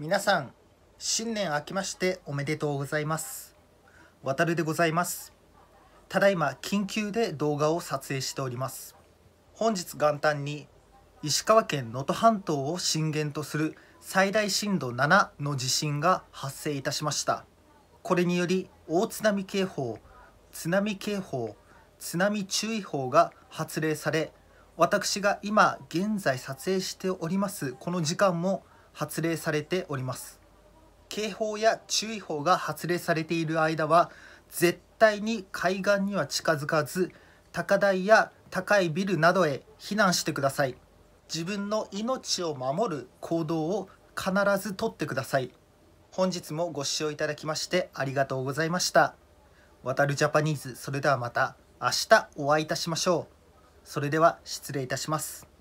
皆さん新年明けましておめでとうございます渡るでございますただいま緊急で動画を撮影しております本日元旦に石川県能登半島を震源とする最大震度7の地震が発生いたしましたこれにより大津波警報津波警報津波注意報が発令され私が今現在撮影しておりますこの時間も発令されております警報や注意報が発令されている間は絶対に海岸には近づかず高台や高いビルなどへ避難してください自分の命を守る行動を必ず取ってください本日もご視聴いただきましてありがとうございました渡るジャパニーズそれではまた明日お会いいたしましょうそれでは失礼いたします